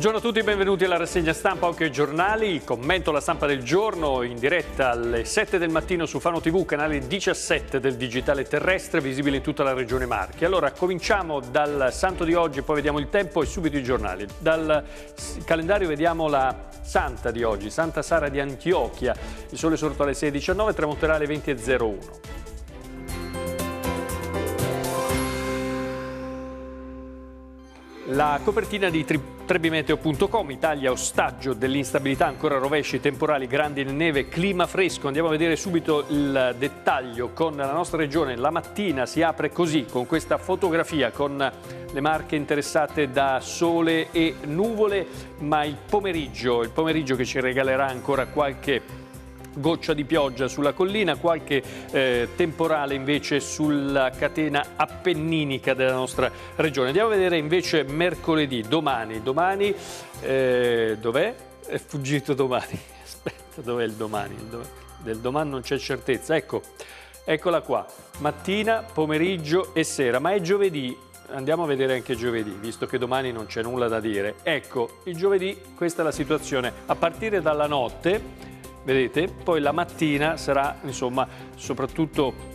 Buongiorno a tutti, benvenuti alla rassegna stampa Occhio ai giornali, il commento alla stampa del giorno in diretta alle 7 del mattino su Fano TV, canale 17 del digitale terrestre, visibile in tutta la regione Marche. Allora, cominciamo dal santo di oggi, poi vediamo il tempo e subito i giornali. Dal calendario vediamo la santa di oggi, Santa Sara di Antiochia, il sole sorto alle 6.19, tramonterà alle 20.01. La copertina di trebimeteo.com, Italia ostaggio dell'instabilità, ancora rovesci, temporali, grandi neve, clima fresco. Andiamo a vedere subito il dettaglio con la nostra regione. La mattina si apre così, con questa fotografia, con le marche interessate da sole e nuvole, ma il pomeriggio, il pomeriggio che ci regalerà ancora qualche goccia di pioggia sulla collina, qualche eh, temporale invece sulla catena appenninica della nostra regione. Andiamo a vedere invece mercoledì, domani. Domani, eh, dov'è? È fuggito domani. Aspetta, dov'è il domani? Il dom del domani non c'è certezza. Ecco, eccola qua. Mattina, pomeriggio e sera. Ma è giovedì, andiamo a vedere anche giovedì, visto che domani non c'è nulla da dire. Ecco, il giovedì questa è la situazione. A partire dalla notte vedete? Poi la mattina sarà, insomma, soprattutto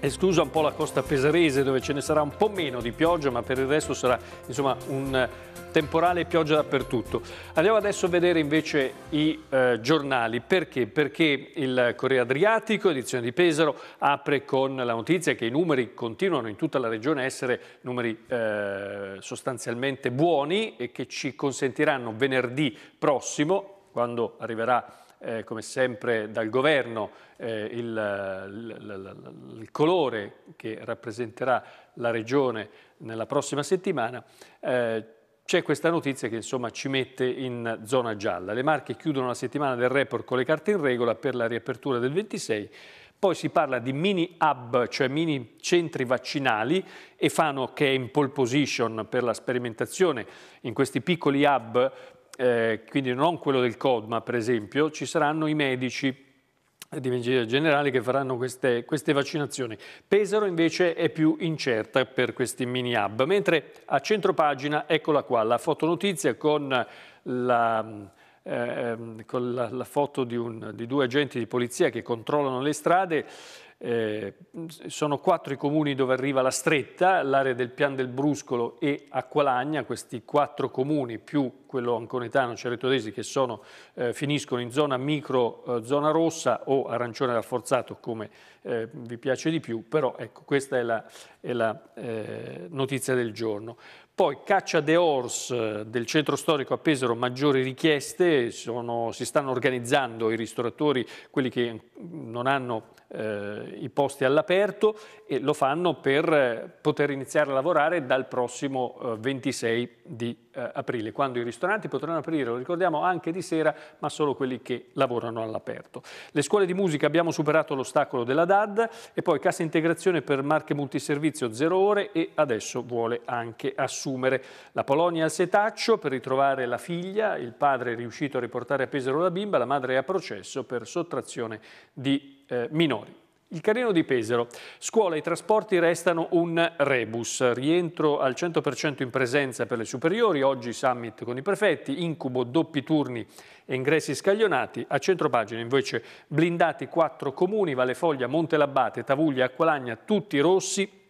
esclusa un po' la costa pesarese dove ce ne sarà un po' meno di pioggia, ma per il resto sarà, insomma, un temporale pioggia dappertutto. Andiamo adesso a vedere invece i eh, giornali. Perché? Perché il Corriere Adriatico, edizione di Pesaro, apre con la notizia che i numeri continuano in tutta la regione a essere numeri eh, sostanzialmente buoni e che ci consentiranno venerdì prossimo, quando arriverà eh, come sempre dal governo eh, il, il, il, colore che rappresenterà la regione nella prossima settimana, eh, c'è questa notizia che insomma ci mette in zona gialla. Le Marche chiudono la settimana del report con le carte in regola per la riapertura del 26, poi si parla di mini hub, cioè mini centri vaccinali, e Fano che è in pole position per la sperimentazione in questi piccoli hub eh, quindi non quello del CODMA per esempio, ci saranno i medici di medicina generale che faranno queste, queste, vaccinazioni. Pesaro invece è più incerta per questi mini hub, mentre a centro pagina eccola qua la fotonotizia con la, eh, ehm, con la, la foto di, un, di due agenti di polizia che controllano le strade eh, sono quattro i comuni dove arriva la stretta, l'area del Pian del Bruscolo e Acqualagna, questi quattro comuni più quello anconetano, ceretodesi, che sono, eh, finiscono in zona micro, eh, zona rossa o arancione rafforzato come eh, vi piace di più, però ecco questa è la, è la eh, notizia del giorno. Poi caccia de Ors eh, del centro storico a Pesaro, maggiori richieste, sono, si stanno organizzando i ristoratori, quelli che mm, non hanno eh, i posti all'aperto e lo fanno per eh, poter iniziare a lavorare dal prossimo eh, 26 di eh, aprile, quando i ristoranti potranno aprire, lo ricordiamo, anche di sera, ma solo quelli che lavorano all'aperto. Le scuole di musica abbiamo superato l'ostacolo della DAD e poi cassa integrazione per marche multiservizio 0 ore e adesso vuole anche assumere assumere. La Polonia al setaccio per ritrovare la figlia, il padre è riuscito a riportare a Pesaro la bimba, la madre è a processo per sottrazione di eh, minori. Il Carino di Pesaro. Scuola e trasporti restano un rebus. Rientro al 100% in presenza per le superiori, oggi summit con i prefetti, incubo doppi turni e ingressi scaglionati. A centropagina invece blindati quattro comuni, Valle Foglia, Monte Labbate, Tavuglia, Acqualagna, tutti rossi,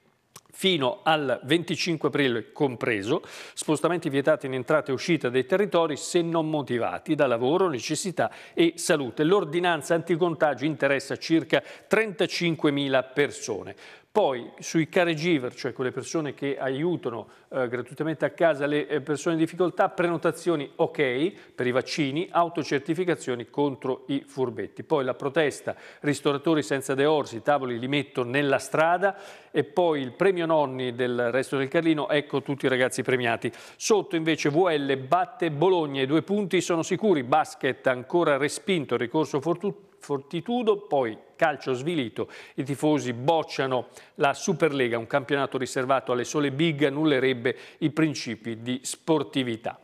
fino al 25 aprile compreso, spostamenti vietati in entrata e uscita dei territori se non motivati da lavoro, necessità e salute. L'ordinanza anticontagio interessa circa 35.000 persone. Poi sui caregiver, cioè quelle persone che aiutano eh, gratuitamente a casa le eh, persone in difficoltà, prenotazioni ok per i vaccini, autocertificazioni contro i furbetti. Poi la protesta, ristoratori senza deorsi, i tavoli li metto nella strada e poi il premio nonni del resto del Carlino, ecco tutti i ragazzi premiati. Sotto invece VL batte Bologna, i due punti sono sicuri, basket ancora respinto, ricorso fortitudo, poi calcio svilito, i tifosi bocciano la Superlega, un campionato riservato alle sole big, annullerebbe i principi di sportività.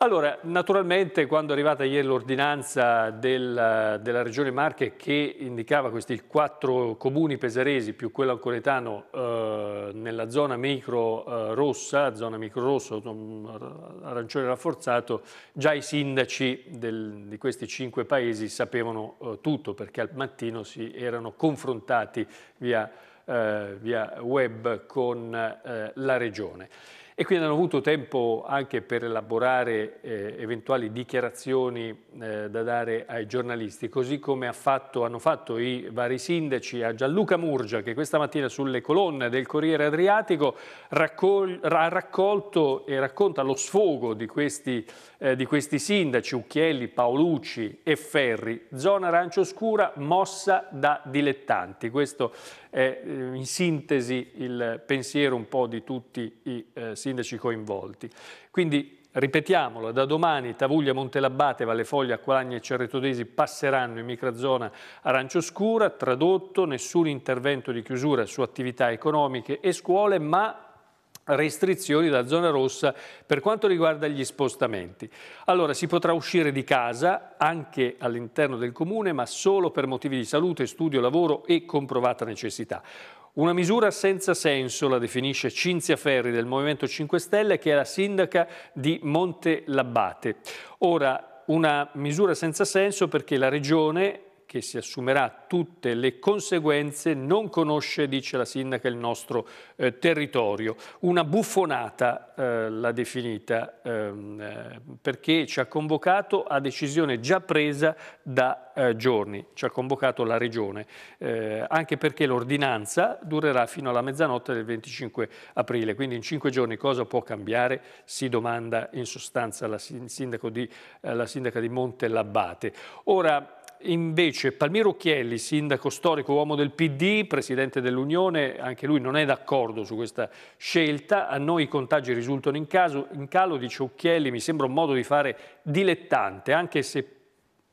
Allora, naturalmente quando è arrivata ieri l'ordinanza del, della Regione Marche che indicava questi quattro comuni pesaresi più quello ancoretano eh, nella zona micro eh, rossa, zona micro rosso, eh, arancione rafforzato, già i sindaci del, di questi cinque paesi sapevano eh, tutto perché al mattino si erano confrontati via, eh, via web con eh, la Regione e quindi hanno avuto tempo anche per elaborare eh, eventuali dichiarazioni eh, da dare ai giornalisti, così come ha fatto, hanno fatto i vari sindaci a Gianluca Murgia che questa mattina sulle colonne del Corriere Adriatico ha raccolto e racconta lo sfogo di questi eh, di questi sindaci, Ucchielli, Paolucci e Ferri. Zona arancio scura mossa da dilettanti. Questo è eh, in sintesi il pensiero un po' di tutti i eh, sindaci coinvolti. Quindi Ripetiamolo, da domani Tavuglia, Montelabbate, Vallefoglia, Acqualagna e Cerretodesi passeranno in microzona arancio scura, tradotto, nessun intervento di chiusura su attività economiche e scuole, ma restrizioni da zona rossa per quanto riguarda gli spostamenti. Allora si potrà uscire di casa anche all'interno del comune ma solo per motivi di salute, studio, lavoro e comprovata necessità. Una misura senza senso la definisce Cinzia Ferri del Movimento 5 Stelle che è la sindaca di Monte Labbate. Ora una misura senza senso perché la Regione che si assumerà tutte le conseguenze, non conosce, dice la sindaca, il nostro eh, territorio. Una buffonata eh, l'ha definita ehm, eh, perché ci ha convocato a decisione già presa da eh, giorni, ci ha convocato la Regione, eh, anche perché l'ordinanza durerà fino alla mezzanotte del 25 aprile, quindi in cinque giorni cosa può cambiare? Si domanda in sostanza la, sindaco di, eh, la sindaca di Monte Labbate. Ora, invece Palmiro Chielli, sindaco storico, uomo del PD, presidente dell'Unione, anche lui non è d'accordo su questa scelta. A noi i contagi risultano in, caso, in calo, dice Occhielli, mi sembra un modo di fare dilettante, anche se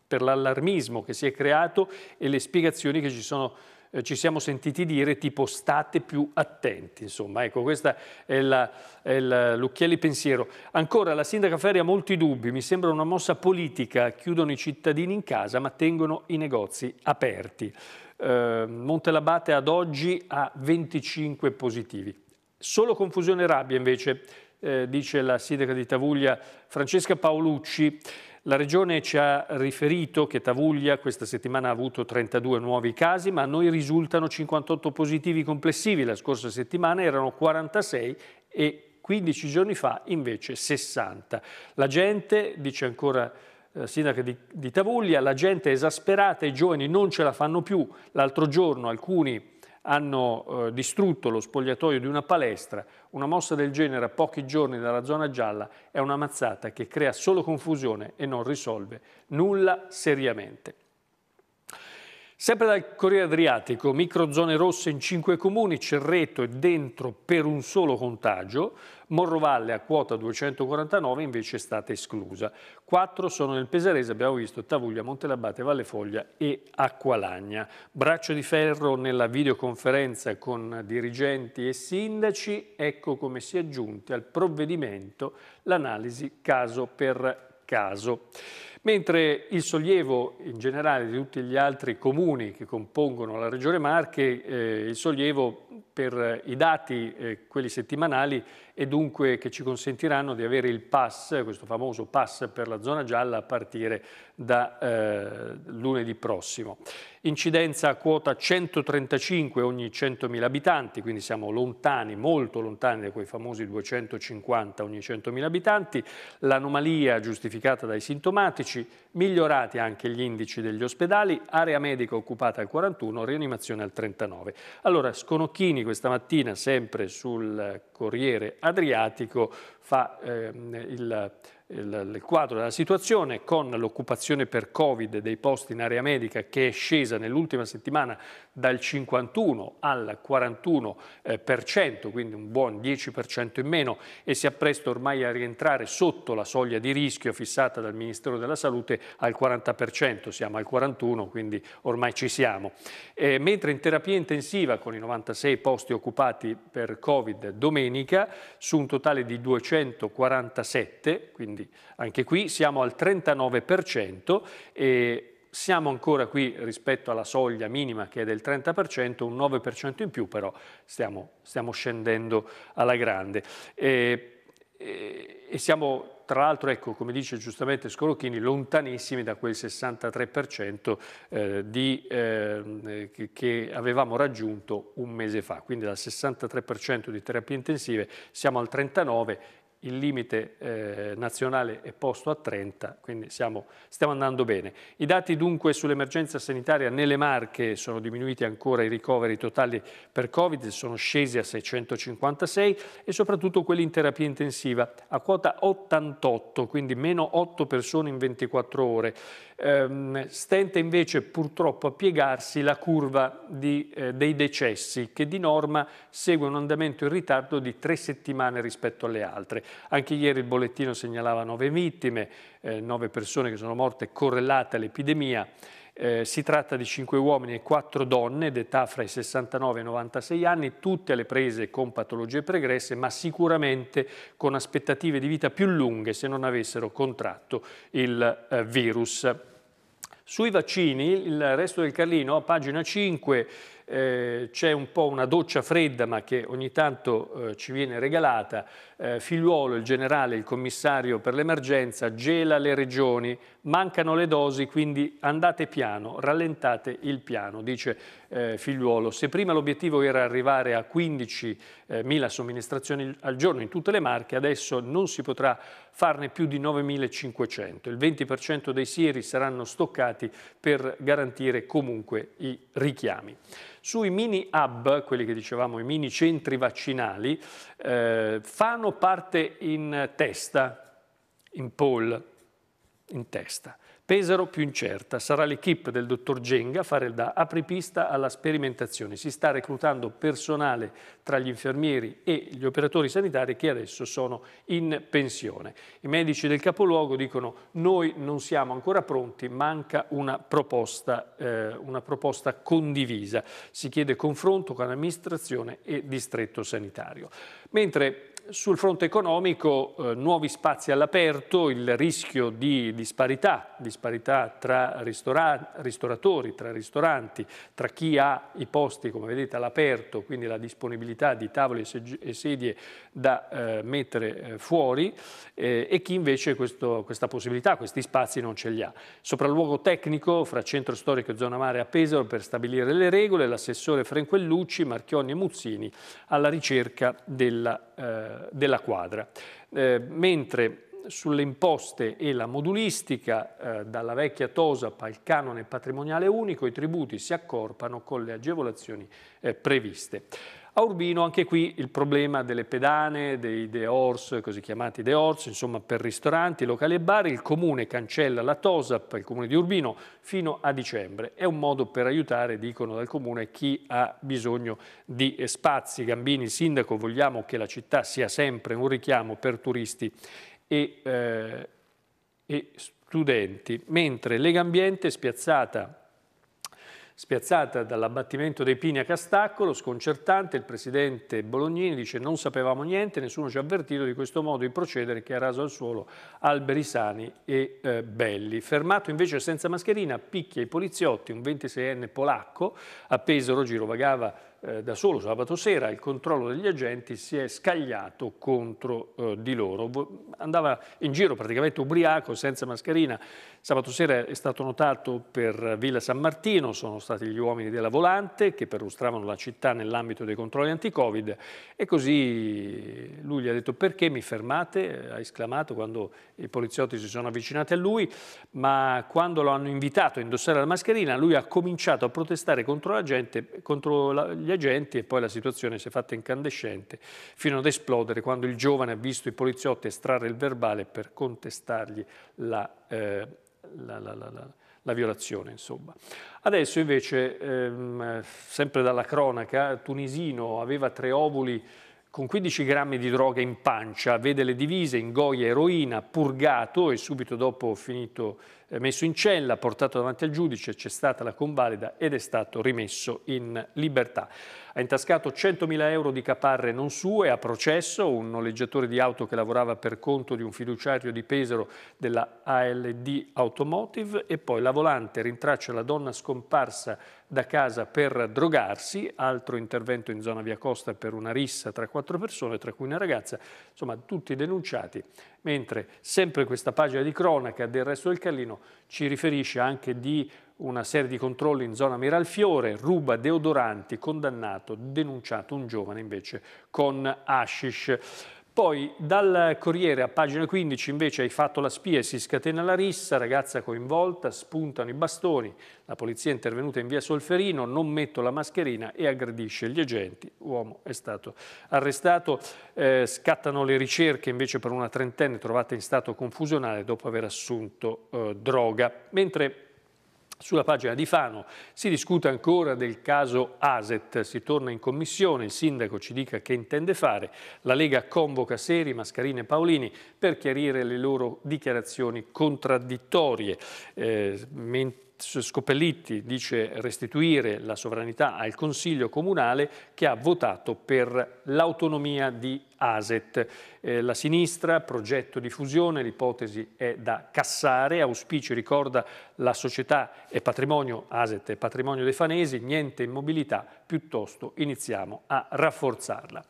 per l'allarmismo che si è creato e le spiegazioni che ci sono eh, ci siamo sentiti dire tipo state più attenti, insomma, ecco, questo è, l'occhielli pensiero. Ancora, la sindaca Ferri ha molti dubbi, mi sembra una mossa politica, chiudono i cittadini in casa ma tengono i negozi aperti. Eh, Montelabate ad oggi ha 25 positivi. Solo confusione e rabbia invece, eh, dice la sindaca di Tavuglia Francesca Paolucci, la Regione ci ha riferito che Tavuglia questa settimana ha avuto 32 nuovi casi, ma a noi risultano 58 positivi complessivi. La scorsa settimana erano 46 e 15 giorni fa invece 60. La gente, dice ancora la eh, sindaca di, di Tavuglia, la gente è esasperata, i giovani non ce la fanno più. L'altro giorno alcuni hanno eh, distrutto lo spogliatoio di una palestra, una mossa del genere a pochi giorni dalla zona gialla è una mazzata che crea solo confusione e non risolve nulla seriamente. Sempre dal Corriere Adriatico, microzone rosse in cinque comuni, Cerreto è dentro per un solo contagio, Morrovalle a quota 249 invece è stata esclusa. Quattro sono nel Pesarese, abbiamo visto Tavuglia, Montelabate, Vallefoglia e Acqualagna. Braccio di ferro nella videoconferenza con dirigenti e sindaci, ecco come si è giunti al provvedimento l'analisi caso per caso mentre il sollievo in generale di tutti gli altri comuni che compongono la Regione Marche, eh, il sollievo per i dati, eh, quelli settimanali, e dunque che ci consentiranno di avere il pass, questo famoso pass per la zona gialla a partire da eh, lunedì prossimo. Incidenza a quota 135 ogni 100.000 abitanti, quindi siamo lontani, molto lontani da quei famosi 250 ogni 100.000 abitanti. L'anomalia giustificata dai sintomatici, farmaci, migliorati anche gli indici degli ospedali, area medica occupata al 41, rianimazione al 39. Allora, Sconocchini questa mattina, sempre sul Corriere Adriatico, fa ehm, il il quadro della situazione con l'occupazione per Covid dei posti in area medica che è scesa nell'ultima settimana dal 51 al 41%, eh, quindi un buon 10% in meno e si appresta ormai a rientrare sotto la soglia di rischio fissata dal Ministero della Salute al 40%, siamo al 41, quindi ormai ci siamo. Eh, mentre in terapia intensiva con i 96 posti occupati per Covid domenica su un totale di 247, quindi quindi anche qui siamo al 39% e siamo ancora qui rispetto alla soglia minima che è del 30%, un 9% in più però stiamo, stiamo scendendo alla grande. E, e, siamo tra l'altro, ecco, come dice giustamente Scolocchini, lontanissimi da quel 63% eh, di, eh, che avevamo raggiunto un mese fa. Quindi dal 63% di terapie intensive siamo al 39% il limite eh, nazionale è posto a 30, quindi siamo, stiamo andando bene. I dati dunque sull'emergenza sanitaria nelle Marche sono diminuiti ancora i ricoveri totali per Covid, sono scesi a 656 e soprattutto quelli in terapia intensiva a quota 88, quindi meno 8 persone in 24 ore. Ehm, stenta invece purtroppo a piegarsi la curva di, eh, dei decessi che di norma segue un andamento in ritardo di tre settimane rispetto alle altre. Anche ieri il bollettino segnalava nove vittime, eh, nove persone che sono morte correlate all'epidemia eh, si tratta di 5 uomini e 4 donne d'età fra i 69 e i 96 anni, tutte alle prese con patologie pregresse, ma sicuramente con aspettative di vita più lunghe se non avessero contratto il eh, virus. Sui vaccini, il resto del Carlino, a pagina 5, eh, c'è un po' una doccia fredda ma che ogni tanto eh, ci viene regalata, eh, Figliuolo, il generale, il commissario per l'emergenza, gela le regioni, mancano le dosi, quindi andate piano, rallentate il piano, dice eh, Figliuolo. Se prima l'obiettivo era arrivare a 15.000 somministrazioni al giorno in tutte le marche, adesso non si potrà farne più di 9.500. Il 20% dei sieri saranno stoccati per garantire comunque i richiami sui mini hub, quelli che dicevamo i mini centri vaccinali, eh, fanno parte in testa, in poll, in testa. Pesaro più incerta, sarà l'equipe del dottor Genga a fare da apripista alla sperimentazione. Si sta reclutando personale tra gli infermieri e gli operatori sanitari che adesso sono in pensione. I medici del capoluogo dicono noi non siamo ancora pronti, manca una proposta, eh, una proposta condivisa. Si chiede confronto con amministrazione e distretto sanitario. Mentre sul fronte economico eh, nuovi spazi all'aperto, il rischio di disparità, disparità tra ristora ristoratori, tra ristoranti, tra chi ha i posti come vedete all'aperto, quindi la disponibilità di tavoli e sedie da eh, mettere eh, fuori eh, e chi invece questo, questa possibilità, questi spazi non ce li ha. Sopralluogo tecnico fra centro storico e zona mare a Pesaro per stabilire le regole, l'assessore Frenquellucci, Marchionni e Muzzini alla ricerca della eh, eh, della quadra. Eh, mentre sulle imposte e la modulistica, eh, dalla vecchia TOSAPA al canone patrimoniale unico, i tributi si accorpano con le agevolazioni eh, previste. A Urbino anche qui il problema delle pedane, dei deors, così chiamati deors, insomma per ristoranti, locali e bar, il comune cancella la TOSAP, il comune di Urbino, fino a dicembre. È un modo per aiutare, dicono dal comune, chi ha bisogno di spazi. Gambini, sindaco, vogliamo che la città sia sempre un richiamo per turisti e, eh, e studenti. Mentre Lega Ambiente, spiazzata Spiazzata dall'abbattimento dei pini a Castaccolo, sconcertante, il presidente Bolognini dice non sapevamo niente, nessuno ci ha avvertito di questo modo di procedere che ha raso al suolo alberi sani e eh, belli. Fermato invece senza mascherina, picchia i poliziotti, un 26enne polacco, a Pesaro girovagava eh, da solo sabato sera, il controllo degli agenti si è scagliato contro eh, di loro. Andava in giro praticamente ubriaco, senza mascherina. Sabato sera è stato notato per Villa San Martino, sono stati gli uomini della volante che perlustravano la città nell'ambito dei controlli anti-Covid e così lui gli ha detto perché mi fermate, ha esclamato quando i poliziotti si sono avvicinati a lui, ma quando lo hanno invitato a indossare la mascherina lui ha cominciato a protestare contro, la gente, contro la, gli agenti leggenti e poi la situazione si è fatta incandescente fino ad esplodere quando il giovane ha visto i poliziotti estrarre il verbale per contestargli la, eh, la, la, la la violazione. Insomma. Adesso invece, ehm, sempre dalla cronaca, tunisino aveva tre ovuli con 15 grammi di droga in pancia, vede le divise, ingoia eroina, purgato e subito dopo finito eh, messo in cella, portato davanti al giudice, c'è stata la convalida ed è stato rimesso in libertà. Ha intascato 100.000 euro di caparre non sue ha processo, un noleggiatore di auto che lavorava per conto di un fiduciario di Pesaro della ALD Automotive e poi la volante rintraccia la donna scomparsa da casa per drogarsi, altro intervento in zona via Costa per una rissa tra quattro persone, tra cui una ragazza, insomma tutti denunciati mentre sempre questa pagina di cronaca del resto del Carlino ci riferisce anche di una serie di controlli in zona Miralfiore, ruba deodoranti, condannato, denunciato un giovane invece con hashish. Poi dal Corriere a pagina 15 invece hai fatto la spia e si scatena la rissa, ragazza coinvolta, spuntano i bastoni, la polizia è intervenuta in via Solferino, non metto la mascherina e aggredisce gli agenti, l'uomo è stato arrestato, eh, scattano le ricerche invece per una trentenne trovata in stato confusionale dopo aver assunto eh, droga. Mentre sulla pagina di Fano si discute ancora del caso Aset, si torna in commissione, il sindaco ci dica che intende fare, la Lega convoca Seri, Mascarini e Paolini per chiarire le loro dichiarazioni contraddittorie, eh, mentre Scopellitti dice restituire la sovranità al Consiglio Comunale che ha votato per l'autonomia di Aset. Eh, la sinistra, progetto di fusione, l'ipotesi è da cassare, auspicio ricorda la società è patrimonio, Aset è patrimonio dei fanesi, niente immobilità, piuttosto iniziamo a rafforzarla.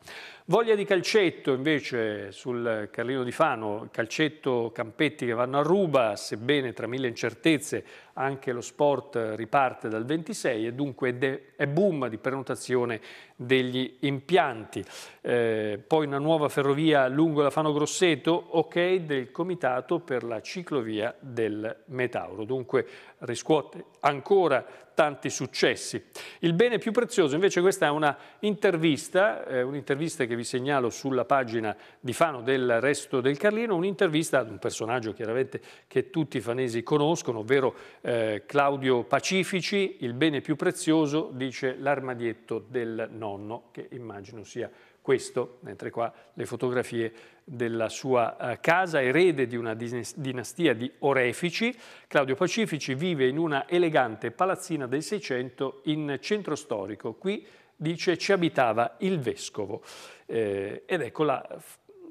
Voglia di calcetto invece sul Carlino di Fano, calcetto campetti che vanno a ruba, sebbene tra mille incertezze anche lo sport riparte dal 26 e dunque è boom di prenotazione degli impianti. Eh, poi una nuova ferrovia lungo la Fano Grosseto, ok del Comitato per la ciclovia del Metauro. Dunque riscuote ancora tanti successi. Il bene più prezioso invece questa è una intervista, eh, un'intervista che vi segnalo sulla pagina di Fano del Resto del Carlino, un'intervista ad un personaggio chiaramente che tutti i fanesi conoscono, ovvero eh, Claudio Pacifici, il bene più prezioso, dice l'armadietto del Nord nonno, che immagino sia questo, mentre qua le fotografie della sua eh, casa, erede di una dinastia di orefici. Claudio Pacifici vive in una elegante palazzina del Seicento in centro storico. Qui, dice, ci abitava il vescovo. Eh, ed ecco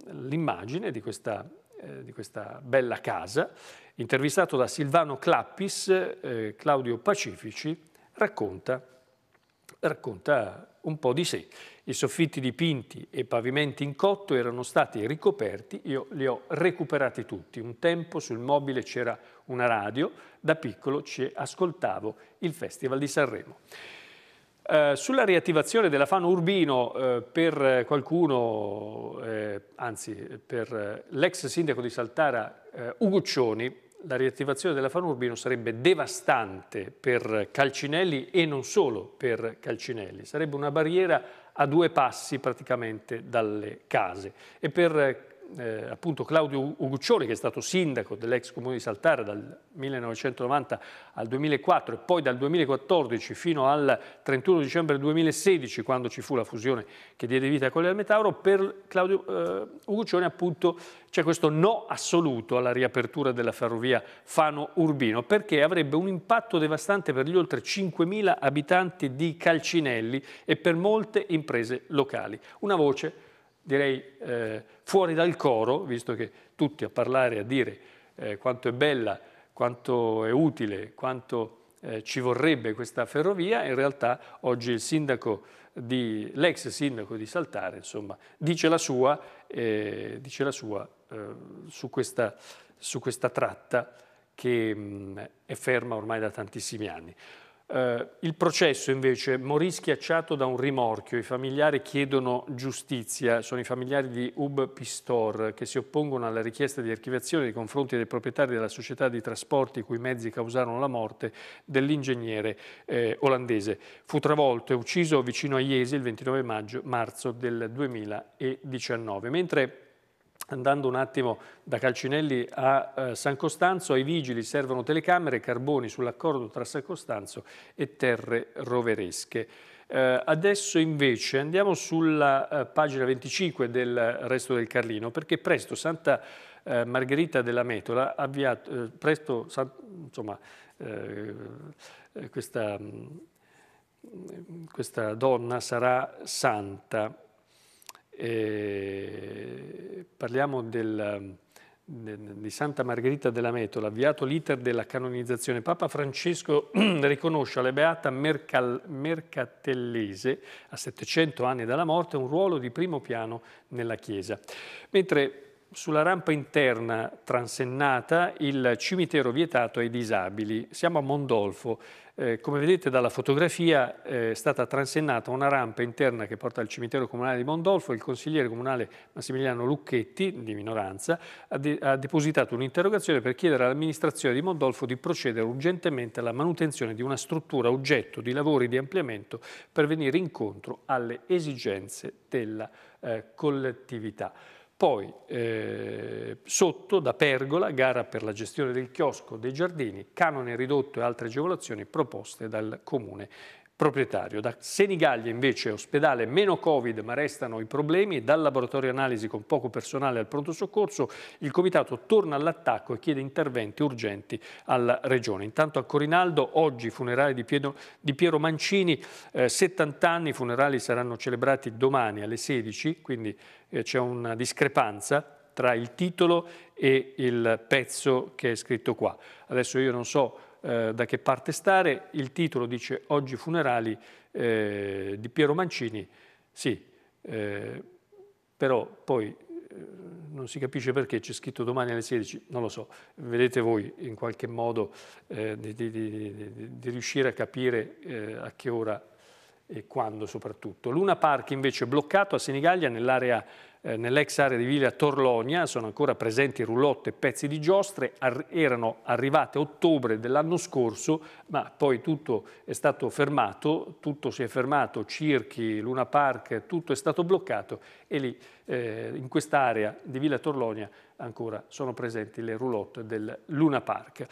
l'immagine di, eh, di questa bella casa. Intervistato da Silvano Clappis, eh, Claudio Pacifici racconta racconta un po' di sé. I soffitti dipinti e i pavimenti in cotto erano stati ricoperti, io li ho recuperati tutti. Un tempo sul mobile c'era una radio, da piccolo ci ascoltavo il Festival di Sanremo. Eh, sulla riattivazione della Fano urbino eh, per qualcuno, eh, anzi per eh, l'ex sindaco di Saltara eh, Uguccioni, la riattivazione della Fano Urbino sarebbe devastante per Calcinelli e non solo per Calcinelli, sarebbe una barriera a due passi praticamente dalle case e per eh, appunto Claudio Uguccione, che è stato sindaco dell'ex comune di Saltara dal 1990 al 2004 e poi dal 2014 fino al 31 dicembre 2016, quando ci fu la fusione che diede vita a Colleal Metauro, per Claudio eh, Uguccione appunto c'è questo no assoluto alla riapertura della ferrovia Fano-Urbino, perché avrebbe un impatto devastante per gli oltre 5.000 abitanti di Calcinelli e per molte imprese locali. Una voce direi eh, fuori dal coro, visto che tutti a parlare, a dire eh, quanto è bella, quanto è utile, quanto eh, ci vorrebbe questa ferrovia, in realtà oggi l'ex sindaco, sindaco di Saltare insomma, dice la sua, eh, dice la sua eh, su, questa, su, questa, tratta che mh, mm, è ferma ormai da tantissimi anni. Eh, il processo invece morì schiacciato da un rimorchio, i familiari chiedono giustizia, sono i familiari di Ub Pistor che si oppongono alla richiesta di archiviazione nei confronti dei proprietari della società di trasporti cui mezzi causarono la morte dell'ingegnere eh, olandese. Fu travolto e ucciso vicino a Iesi il 29 maggio, marzo del 2019. Mentre Andando un attimo da Calcinelli a eh, San Costanzo, ai vigili servono telecamere e carboni sull'accordo tra San Costanzo e terre roveresche. Eh, adesso invece andiamo sulla eh, pagina 25 del Resto del Carlino, perché presto Santa eh, Margherita della Metola ha avviato, eh, presto, san, insomma, eh, questa, mm, questa, donna sarà santa. Eh, parliamo del, de, di Santa Margherita della Metola, avviato l'iter della canonizzazione, Papa Francesco riconosce alla Beata Mercal, Mercatellese, a 700 anni dalla morte, un ruolo di primo piano nella Chiesa. Mentre sulla rampa interna transennata il cimitero vietato ai disabili. Siamo a Mondolfo. Eh, come vedete dalla fotografia eh, è stata transennata una rampa interna che porta al cimitero comunale di Mondolfo. Il consigliere comunale Massimiliano Lucchetti, di minoranza, ha, de ha depositato un'interrogazione per chiedere all'amministrazione di Mondolfo di procedere urgentemente alla manutenzione di una struttura oggetto di lavori di ampliamento per venire incontro alle esigenze della eh, collettività. Poi eh, sotto da Pergola, gara per la gestione del chiosco dei giardini, canone ridotto e altre agevolazioni proposte dal comune proprietario. Da Senigallia invece ospedale meno Covid ma restano i problemi, dal laboratorio analisi con poco personale al pronto soccorso il comitato torna all'attacco e chiede interventi urgenti alla regione. Intanto a Corinaldo oggi funerali di, Piero, di Piero Mancini, eh, 70 anni, i funerali saranno celebrati domani alle 16, quindi eh, c'è una discrepanza tra il titolo e il pezzo che è scritto qua. Adesso io non so eh, da che parte stare, il titolo dice Oggi funerali eh, di Piero Mancini, sì, eh, però poi eh, non si capisce perché c'è scritto domani alle 16, non lo so, vedete voi in qualche modo eh, di, di, di, di, riuscire a capire a che ora e quando soprattutto. Luna Park invece è bloccato a Senigallia nell'area eh, nell'ex area di Villa Torlonia sono ancora presenti roulotte e pezzi di giostre, Ar erano arrivate a ottobre dell'anno scorso, ma poi tutto è stato fermato, tutto si è fermato, Circhi, Luna Park, tutto è stato bloccato e lì eh, in quest'area di Villa Torlonia ancora sono presenti le roulotte del Luna Park.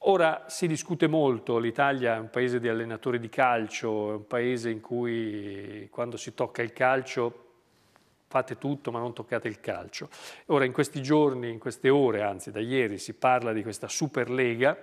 Ora si discute molto, l'Italia è un paese di allenatori di calcio, è un paese in cui quando si tocca il calcio fate tutto ma non toccate il calcio. Ora in questi giorni, in queste ore, anzi da ieri, si parla di questa Superlega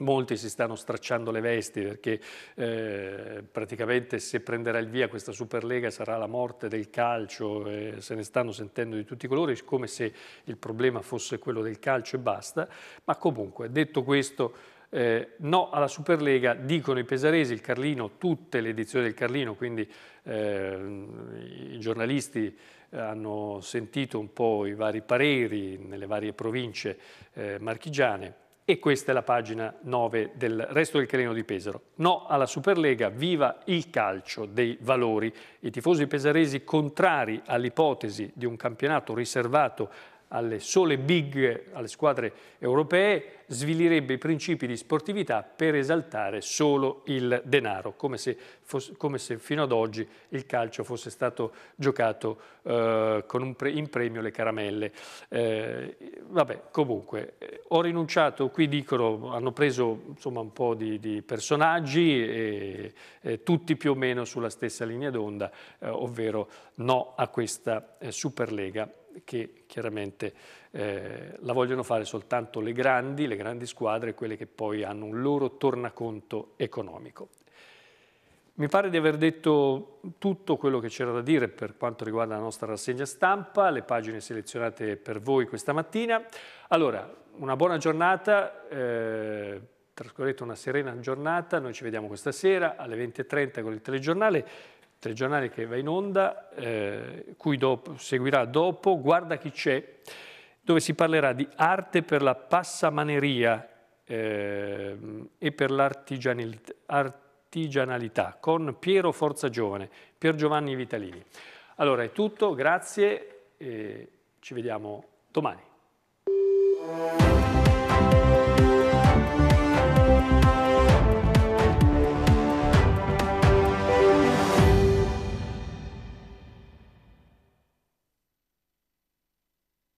Molti si stanno stracciando le vesti perché eh, praticamente se prenderà il via questa Superlega sarà la morte del calcio, e se ne stanno sentendo di tutti i colori, come se il problema fosse quello del calcio e basta. Ma comunque, detto questo, eh, no alla Superlega, dicono i pesaresi, il Carlino, tutte le edizioni del Carlino, quindi ehm, i giornalisti hanno sentito un po' i vari pareri nelle varie province eh, marchigiane e questa è la pagina 9 del resto del Creno di Pesaro. No alla Superlega, viva il calcio dei valori. I tifosi pesaresi contrari all'ipotesi di un campionato riservato alle sole big, alle squadre europee, svilirebbe i principi di sportività per esaltare solo il denaro, come se, fosse, come se fino ad oggi il calcio fosse stato giocato eh, pre, in premio le caramelle. Eh, vabbè, comunque, eh, ho rinunciato, qui dicono, hanno preso insomma, un po' di, di personaggi, e, e tutti più o meno sulla stessa linea d'onda, eh, ovvero no a questa eh, Superlega che chiaramente eh, la vogliono fare soltanto le grandi, le grandi squadre, quelle che poi hanno un loro tornaconto economico. Mi pare di aver detto tutto quello che c'era da dire per quanto riguarda la nostra rassegna stampa, le pagine selezionate per voi questa mattina. Allora, una buona giornata, eh, trascorrete una serena giornata, noi ci vediamo questa sera alle 20.30 con il telegiornale telegiornale che va in onda, eh, cui dopo, seguirà dopo Guarda chi c'è, dove si parlerà di arte per la passamaneria eh, e per l'artigianalità con Piero Forzagiovane, Pier Giovanni Vitalini. Allora è tutto, grazie e ci vediamo domani.